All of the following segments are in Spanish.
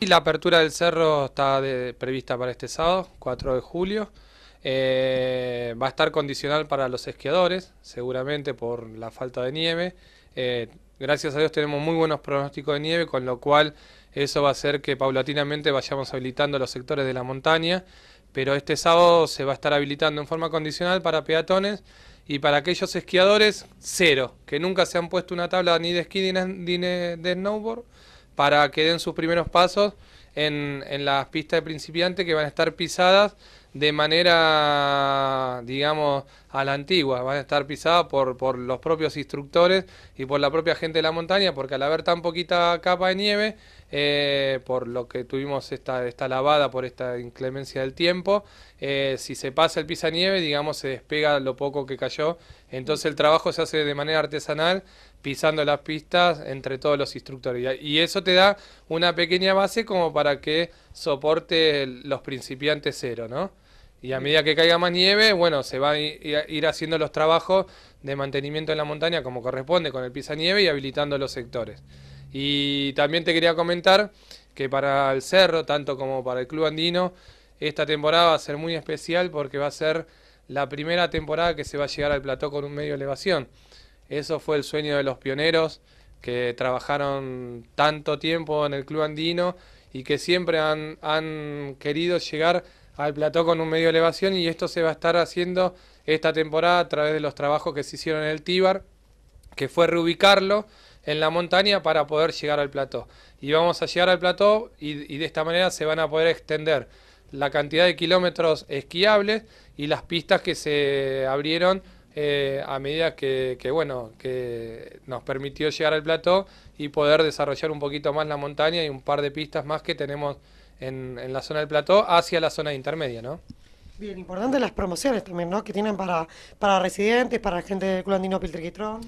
La apertura del cerro está prevista para este sábado, 4 de julio. Eh, va a estar condicional para los esquiadores, seguramente por la falta de nieve. Eh, gracias a Dios tenemos muy buenos pronósticos de nieve, con lo cual eso va a hacer que paulatinamente vayamos habilitando los sectores de la montaña. Pero este sábado se va a estar habilitando en forma condicional para peatones y para aquellos esquiadores cero, que nunca se han puesto una tabla ni de esquí ni de snowboard para que den sus primeros pasos en, en las pistas de principiante que van a estar pisadas de manera, digamos, a la antigua, van a estar pisadas por, por los propios instructores y por la propia gente de la montaña, porque al haber tan poquita capa de nieve, eh, por lo que tuvimos esta, esta lavada por esta inclemencia del tiempo, eh, si se pasa el pisanieve, digamos, se despega lo poco que cayó, entonces el trabajo se hace de manera artesanal, pisando las pistas entre todos los instructores. Y eso te da una pequeña base como para que soporte los principiantes cero, ¿no? Y a medida que caiga más nieve, bueno, se va a ir haciendo los trabajos de mantenimiento en la montaña como corresponde con el pisanieve y habilitando los sectores. Y también te quería comentar que para el cerro, tanto como para el Club Andino, esta temporada va a ser muy especial porque va a ser la primera temporada que se va a llegar al plató con un medio elevación. Eso fue el sueño de los pioneros que trabajaron tanto tiempo en el Club Andino y que siempre han querido llegar al plató con un medio de elevación y esto se va a estar haciendo esta temporada a través de los trabajos que se hicieron en el Tíbar, que fue reubicarlo en la montaña para poder llegar al plató. Y vamos a llegar al plató y, de esta manera se van a poder extender la cantidad de kilómetros esquiables y las pistas que se abrieron eh, a medida que, que, bueno, que nos permitió llegar al plató y poder desarrollar un poquito más la montaña y un par de pistas más que tenemos en, la zona del plató hacia la zona intermedia, ¿no? Bien, importante las promociones también, ¿no? Que tienen para, para residentes, para gente de Culandino, Piltriquitrón.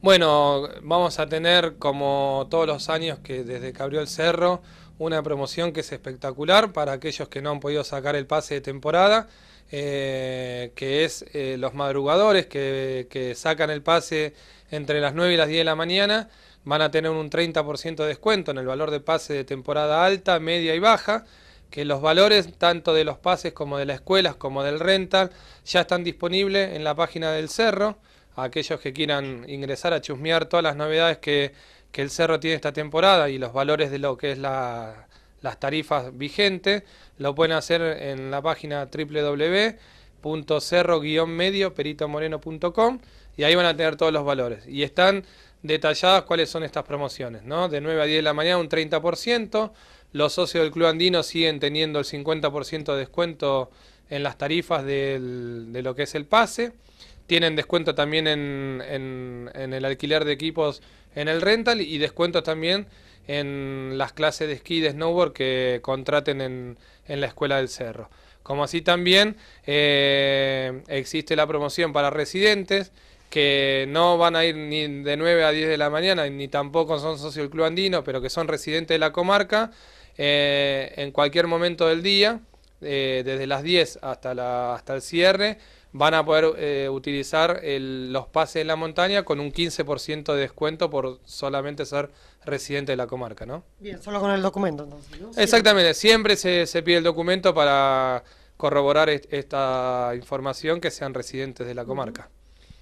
Bueno, vamos a tener como todos los años que desde que abrió el cerro, una promoción que es espectacular para aquellos que no han podido sacar el pase de temporada, eh, que es eh, los madrugadores que, sacan el pase entre las 9 y las 10 de la mañana, van a tener un 30% de descuento en el valor de pase de temporada alta, media y baja, que los valores tanto de los pases como de las escuelas como del rental ya están disponibles en la página del Cerro a aquellos que quieran ingresar a chusmear todas las novedades que, el cerro tiene esta temporada y los valores de lo que es las tarifas vigentes, lo pueden hacer en la página wwwcerro medio y ahí van a tener todos los valores. Y están detalladas cuáles son estas promociones, ¿no? De 9 a 10 de la mañana un 30%, los socios del Club Andino siguen teniendo el 50% de descuento en las tarifas de lo que es el pase tienen descuento también en, el alquiler de equipos en el rental y descuento también en las clases de esquí de snowboard que contraten en, la escuela del cerro. Como así también eh, existe la promoción para residentes que no van a ir ni de 9 a 10 de la mañana, ni tampoco son socios del Club Andino, pero que son residentes de la comarca, eh, en cualquier momento del día, eh, desde las 10 hasta, hasta el cierre, van a poder eh, utilizar los pases en la montaña con un 15% de descuento por solamente ser residente de la comarca, ¿no? Bien, solo con el documento, entonces, Exactamente, siempre se, pide el documento para corroborar esta información que sean residentes de la comarca.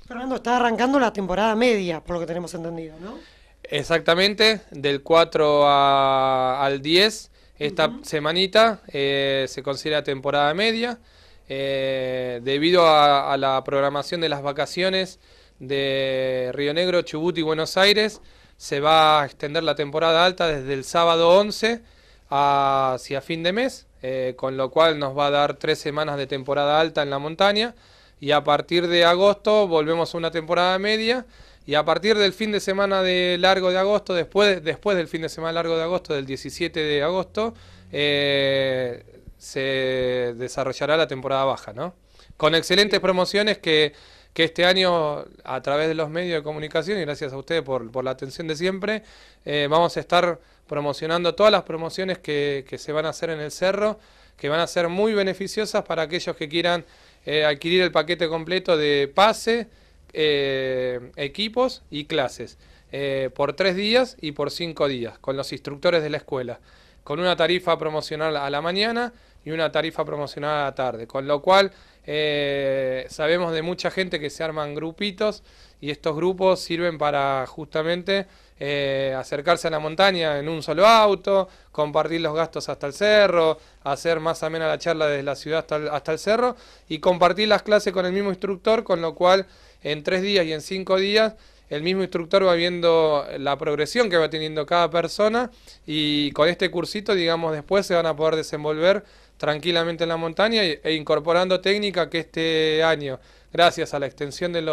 Fernando, está arrancando la temporada media, por lo que tenemos entendido, ¿no? Exactamente, del 4 al 10 esta semanita eh, se considera temporada media. Eh, debido a, la programación de las vacaciones de Río Negro, Chubut y Buenos Aires, se va a extender la temporada alta desde el sábado 11 hacia fin de mes, eh, con lo cual nos va a dar tres semanas de temporada alta en la montaña y a partir de agosto volvemos a una temporada media y a partir del fin de semana de largo de agosto, después, después del fin de semana largo de agosto, del 17 de agosto, eh, se desarrollará la temporada baja, ¿no? Con excelentes promociones que, este año, a través de los medios de comunicación, y gracias a ustedes por, la atención de siempre, eh, vamos a estar promocionando todas las promociones que, se van a hacer en el cerro, que van a ser muy beneficiosas para aquellos que quieran eh, adquirir el paquete completo de pase, eh, equipos y clases eh, por tres días y por cinco días con los instructores de la escuela, con una tarifa promocional a la mañana y una tarifa promocional a la tarde, con lo cual eh, sabemos de mucha gente que se arman grupitos y estos grupos sirven para justamente eh, acercarse a la montaña en un solo auto, compartir los gastos hasta el cerro, hacer más amena la charla desde la ciudad hasta el, cerro y compartir las clases con el mismo instructor, con lo cual en tres días y en cinco días el mismo instructor va viendo la progresión que va teniendo cada persona y con este cursito, digamos, después se van a poder desenvolver tranquilamente en la montaña e, e incorporando técnica que este año, gracias a la extensión de, de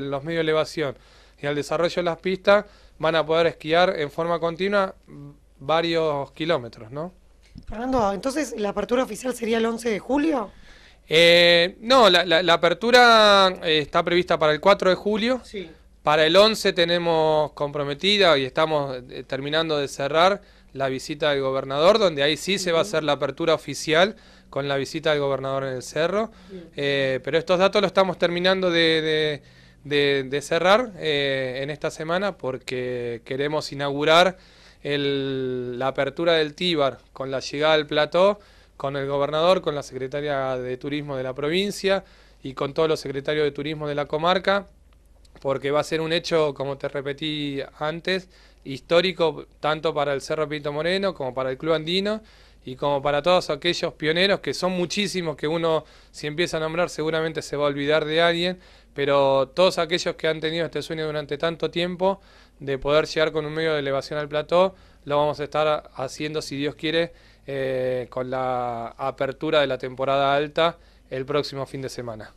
los medios de elevación y al desarrollo de las pistas, van a poder esquiar en forma continua varios kilómetros, ¿no? Fernando, entonces la apertura oficial sería el 11 de julio. Eh, no, la, apertura eh, está prevista para el 4 de julio. Para el 11 tenemos comprometida y estamos eh, terminando de cerrar la visita del gobernador, donde ahí sí se va a hacer la apertura oficial con la visita del gobernador en el cerro. pero estos datos los estamos terminando de de, cerrar eh, en esta semana porque queremos inaugurar la apertura del Tíbar con la llegada al plató, con el gobernador, con la secretaria de turismo de la provincia y con todos los secretarios de turismo de la comarca, porque va a ser un hecho, como te repetí antes, histórico tanto para el Cerro Pinto Moreno como para el Club Andino y como para todos aquellos pioneros que son muchísimos que uno si empieza a nombrar seguramente se va a olvidar de alguien pero todos aquellos que han tenido este sueño durante tanto tiempo de poder llegar con un medio de elevación al plató, lo vamos a estar haciendo, si Dios quiere, eh, con la apertura de la temporada alta el próximo fin de semana.